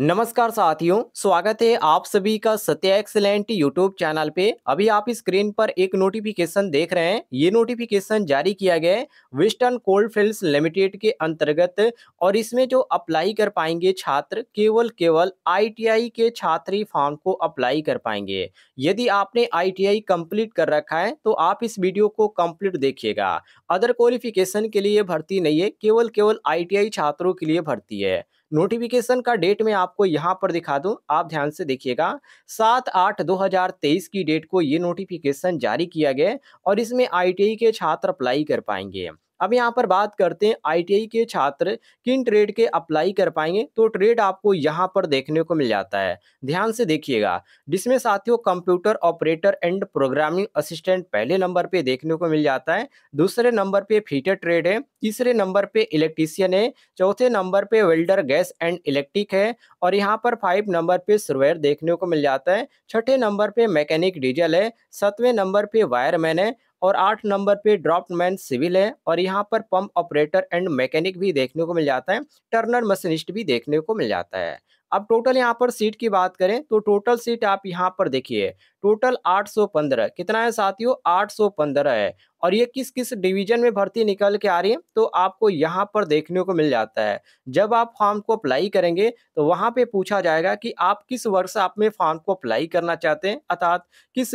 नमस्कार साथियों स्वागत है आप सभी का सत्या एक्सलेंट यूट्यूब चैनल पे अभी आप स्क्रीन पर एक नोटिफिकेशन देख रहे हैं ये नोटिफिकेशन जारी किया गया है वेस्टर्न कोल्ड फील्ड्स लिमिटेड के अंतर्गत और इसमें जो अप्लाई कर पाएंगे छात्र केवल केवल आईटीआई के छात्री फॉर्म को अप्लाई कर पाएंगे यदि आपने आई कंप्लीट कर रखा है तो आप इस वीडियो को कंप्लीट देखिएगा अदर क्वालिफिकेशन के लिए भर्ती नहीं है केवल केवल आई छात्रों के लिए भर्ती है नोटिफिकेशन का डेट मैं आपको यहाँ पर दिखा दूँ आप ध्यान से देखिएगा सात आठ दो हज़ार तेईस की डेट को ये नोटिफिकेशन जारी किया गया और इसमें आई के छात्र अप्लाई कर पाएंगे अब यहाँ पर बात करते हैं आईटीआई के छात्र किन ट्रेड के अप्लाई कर पाएंगे तो ट्रेड आपको यहाँ पर देखने को मिल जाता है ध्यान से देखिएगा जिसमें साथियों computer operator and programming assistant पहले नंबर पे देखने को मिल जाता है दूसरे नंबर पे फीटर ट्रेड है तीसरे नंबर पे इलेक्ट्रीसियन है चौथे नंबर पे वेल्डर गैस एंड इलेक्ट्रिक है और यहाँ पर फाइव नंबर पे सर्वेयर देखने को मिल जाता है छठे नंबर पे मैकेनिक डीजल है सातवें नंबर पे वायरमैन है और आठ नंबर पे मैन सिविल है और यहाँ पर पंप ऑपरेटर एंड मैकेनिक भी देखने को मिल जाता है टर्नर मशीनिस्ट भी देखने को मिल जाता है अब टोटल यहाँ पर सीट की बात करें तो टोटल सीट आप यहाँ पर देखिए टोटल 815 कितना है साथियों 815 है और ये किस किस डिवीजन में भर्ती निकल के आ रही है तो आपको यहाँ पर देखने को मिल जाता है जब आप फॉर्म को अप्लाई करेंगे तो वहाँ पे पूछा जाएगा कि आप किस वर्ष आप में फॉर्म को अप्लाई करना चाहते हैं अर्थात किस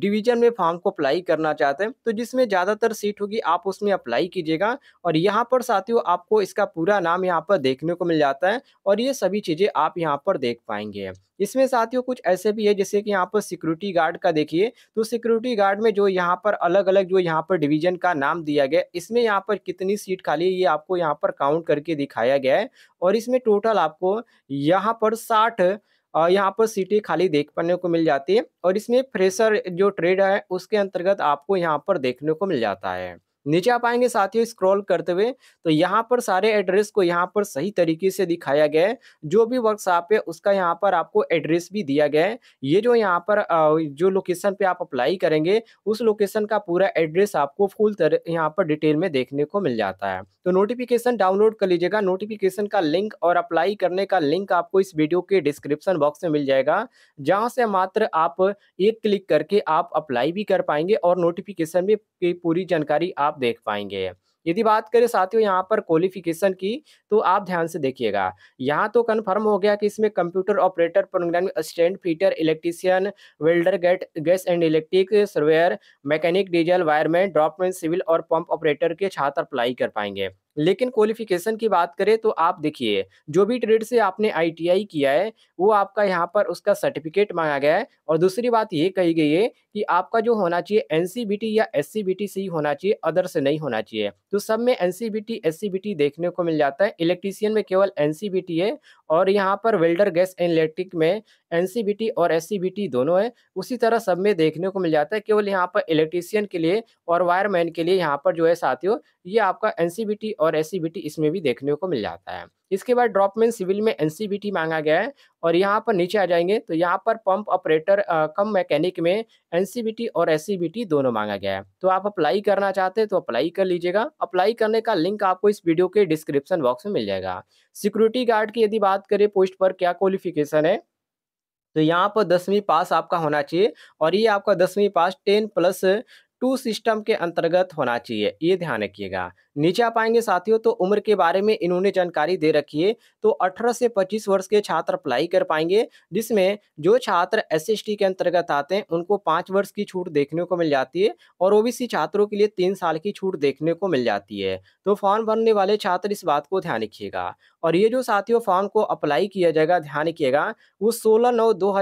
डिवीजन में फॉर्म को अप्लाई करना चाहते हैं तो जिसमें ज़्यादातर सीट होगी आप उसमें अप्लाई कीजिएगा और यहाँ पर साथियों आपको इसका पूरा नाम यहाँ पर देखने को मिल जाता है और ये सभी चीज़ें आप यहाँ पर देख पाएंगे इसमें साथियों कुछ ऐसे भी है जैसे कि यहाँ पर सिक्योरिटी गार्ड का देखिए तो सिक्योरिटी गार्ड में जो यहाँ पर अलग अलग जो यहाँ यहाँ पर डिवीजन का नाम दिया गया इसमें यहाँ पर कितनी सीट खाली है ये आपको यहाँ पर काउंट करके दिखाया गया है और इसमें टोटल आपको यहाँ पर साठ यहाँ पर सीटें खाली देख पाने को मिल जाती है और इसमें फ्रेशर जो ट्रेड है उसके अंतर्गत आपको यहाँ पर देखने को मिल जाता है नीचे आप आएंगे साथ ही स्क्रॉल करते हुए तो यहाँ पर सारे एड्रेस को यहाँ पर सही तरीके से दिखाया गया है जो भी वर्कशॉप है उसका यहाँ पर आपको एड्रेस भी दिया गया है ये जो यहाँ पर जो लोकेशन पे आप अप्लाई करेंगे उस लोकेशन का पूरा एड्रेस आपको फुल तरह यहाँ पर डिटेल में देखने को मिल जाता है तो नोटिफिकेशन डाउनलोड कर लीजिएगा नोटिफिकेशन का लिंक और अप्लाई करने का लिंक आपको इस वीडियो के डिस्क्रिप्शन बॉक्स में मिल जाएगा जहाँ से मात्र आप एक क्लिक करके आप अप्लाई भी कर पाएंगे और नोटिफिकेशन में की पूरी जानकारी आप देख पाएंगे यदि बात करें साथियों यहाँ पर क्वालिफिकेशन की तो आप ध्यान से देखिएगा यहाँ तो कन्फर्म हो गया कि इसमें computer operator programming assistant fitter electrician welder gate gas and electric surveyor mechanic diesel wireman draughtsman civil और पंप ऑपरेटर के छात्र अप्लाई कर पाएंगे लेकिन क्वालिफिकेशन की बात करें तो आप देखिए जो भी ट्रेड से आपने आईटीआई किया है वो आपका यहाँ पर उसका सर्टिफिकेट मांगा गया है और दूसरी बात ये कही गई है कि आपका जो होना चाहिए एनसीबीटी या एससीबीटी से ही होना चाहिए अदर से नहीं होना चाहिए तो सब में एन सी देखने को मिल जाता है इलेक्ट्रीसियन में केवल एन है और यहाँ पर वेल्डर गैस एंड इलेक्ट्रिक में एन और एस दोनों है उसी तरह सब में देखने को मिल जाता है केवल यहाँ पर इलेक्ट्रीसियन के लिए और वायरमैन के लिए यहाँ पर जो है साथियों ये आपका एन और और एस इसमें भी देखने को मिल जाता है इसके बाद ड्रॉपमैन सिविल में एन मांगा गया है और यहाँ पर नीचे आ जाएंगे तो यहाँ पर पंप ऑपरेटर कम मैकेनिक में एन और एस दोनों मांगा गया है तो आप अप्लाई करना चाहते हैं तो अप्लाई कर लीजिएगा अप्लाई करने का लिंक आपको इस वीडियो के डिस्क्रिप्शन बॉक्स में मिल जाएगा सिक्योरिटी गार्ड की यदि बात करें पोस्ट पर क्या क्वालिफिकेशन है तो यहाँ पर दसवीं पास आपका होना चाहिए और ये आपका दसवीं pass ten plus two system के अंतर्गत होना चाहिए ये ध्यान रखिएगा नीचे आप आएंगे साथियों तो उम्र के बारे में इन्होंने जानकारी दे रखी है तो अठारह से पच्चीस वर्ष के छात्र अप्लाई कर पाएंगे जिसमें जो छात्र एस के अंतर्गत आते हैं उनको पाँच वर्ष की छूट देखने को मिल जाती है और ओबीसी छात्रों के लिए तीन साल की छूट देखने को मिल जाती है तो फॉर्म भरने वाले छात्र इस बात को ध्यान रखिएगा और ये जो साथियों फॉर्म को अप्लाई किया जाएगा ध्यान रखिएगा वो सोलह नौ दो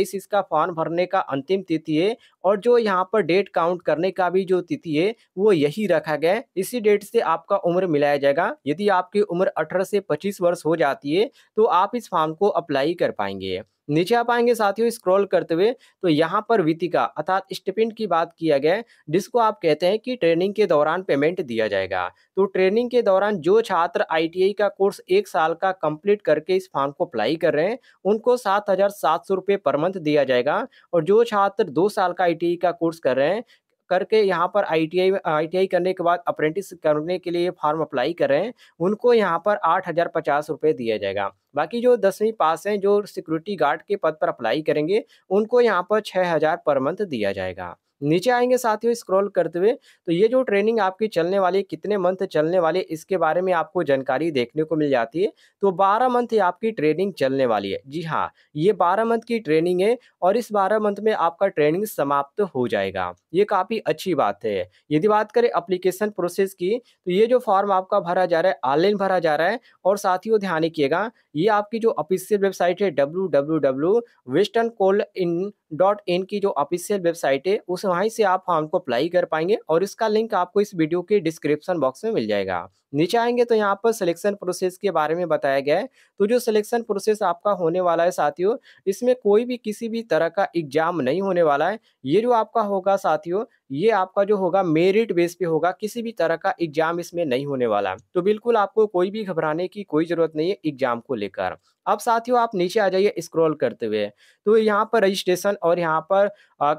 इसका फॉर्म भरने का अंतिम तिथि है और जो यहाँ पर डेट काउंट करने का भी जो तिथि है वो यही रखा गया है इसी डेट से आपका उम्र मिलाया जाएगा यदि आपकी उम्र अठारह से पच्चीस वर्ष हो जाती है तो आप इस फॉर्म को अप्लाई कर पाएंगे नीचे आ पाएंगे साथियों स्क्रॉल करते हुए तो यहाँ पर वितिका अर्थात स्टिपेंट की बात किया गया है जिसको आप कहते हैं कि ट्रेनिंग के दौरान पेमेंट दिया जाएगा तो ट्रेनिंग के दौरान जो छात्र आईटीआई का कोर्स एक साल का कंप्लीट करके इस फॉर्म को अप्लाई कर रहे हैं उनको सात हजार सात सौ रुपये पर मंथ दिया जाएगा और जो छात्र दो साल का आई का कोर्स कर रहे हैं करके यहाँ पर आईटीआई आईटीआई करने के बाद अप्रेंटिस करने के लिए फॉर्म अप्लाई कर रहे हैं उनको यहाँ पर आठ हज़ार पचास रुपये दिया जाएगा बाकी जो दसवीं पास हैं जो सिक्योरिटी गार्ड के पद पर अप्लाई करेंगे उनको यहाँ पर छः हज़ार पर मंथ दिया जाएगा नीचे आएंगे साथियों स्क्रॉल करते हुए तो ये जो ट्रेनिंग आपकी चलने वाली कितने मंथ चलने वाली इसके बारे में आपको जानकारी देखने को मिल जाती है तो बारह मंथ आपकी ट्रेनिंग चलने वाली है जी हाँ ये बारह मंथ की ट्रेनिंग है और इस बारह मंथ में आपका ट्रेनिंग समाप्त हो जाएगा ये काफ़ी अच्छी बात है यदि बात करें अप्लीकेशन प्रोसेस की तो ये जो फॉर्म आपका भरा जा रहा है ऑनलाइन भरा जा रहा है और साथियों ध्यान रखिएगा ये आपकी जो ऑफिशियल वेबसाइट है W W W western coal in dot in की जो ऑफिशियल वेबसाइट है उस वहीं से आप फॉर्म को अप्लाई कर पाएंगे और इसका लिंक आपको इस वीडियो के डिस्क्रिप्शन बॉक्स में मिल जाएगा नीचे आएंगे तो यहाँ पर सिलेक्शन प्रोसेस के बारे में बताया गया है तो जो सिलेक्शन प्रोसेस आपका होने वाला है साथियों इसमें कोई भी किसी भी तरह का एग्जाम नहीं होने वाला है ये जो आपका होगा साथियों ये आपका जो होगा मेरिट बेस पे होगा किसी भी तरह का एग्जाम इसमें नहीं होने वाला तो बिल्कुल आपको कोई भी घबराने की कोई ज़रूरत नहीं है एग्जाम को लेकर अब साथियों आप नीचे आ जाइए स्क्रॉल करते हुए तो यहाँ पर रजिस्ट्रेशन और यहाँ पर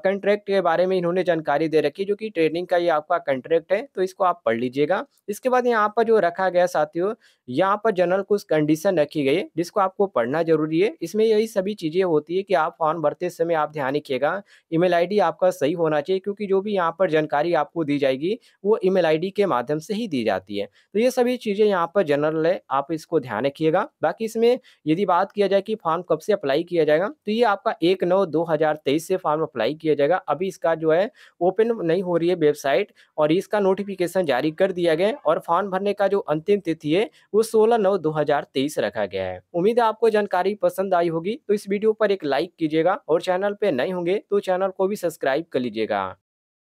कंट्रैक्ट के बारे में इन्होंने जानकारी दे रखी जो कि ट्रेनिंग का ये आपका कंट्रैक्ट है तो इसको आप पढ़ लीजिएगा इसके बाद यहाँ पर जो रखा गया साथियों यहाँ पर जनरल कुछ कंडीशन रखी गई है जिसको आपको पढ़ना जरूरी है इसमें यही सभी चीज़ें होती है कि आप फॉर्म भरते समय आप ध्यान रखिएगा ई मेल आपका सही होना चाहिए क्योंकि जो भी यहाँ पर जानकारी आपको दी जाएगी वो ईमेल आईडी के माध्यम से ही दी जाती है तो ये सभी चीज़ें यहाँ पर जनरल है आप इसको ध्यान रखिएगा बाकी इसमें यदि बात किया जाए कि फॉर्म कब से अप्लाई किया जाएगा तो ये आपका एक नौ दो से फॉर्म अप्लाई किया जाएगा अभी इसका जो है ओपन नहीं हो रही है वेबसाइट और इसका नोटिफिकेशन जारी कर दिया गया और फॉर्म भरने का जो अंतिम तिथि है वो सोलह नौ दो रखा गया है उम्मीद है आपको जानकारी पसंद आई होगी तो इस वीडियो पर एक लाइक कीजिएगा और चैनल पर नए होंगे तो चैनल को भी सब्सक्राइब कर लीजिएगा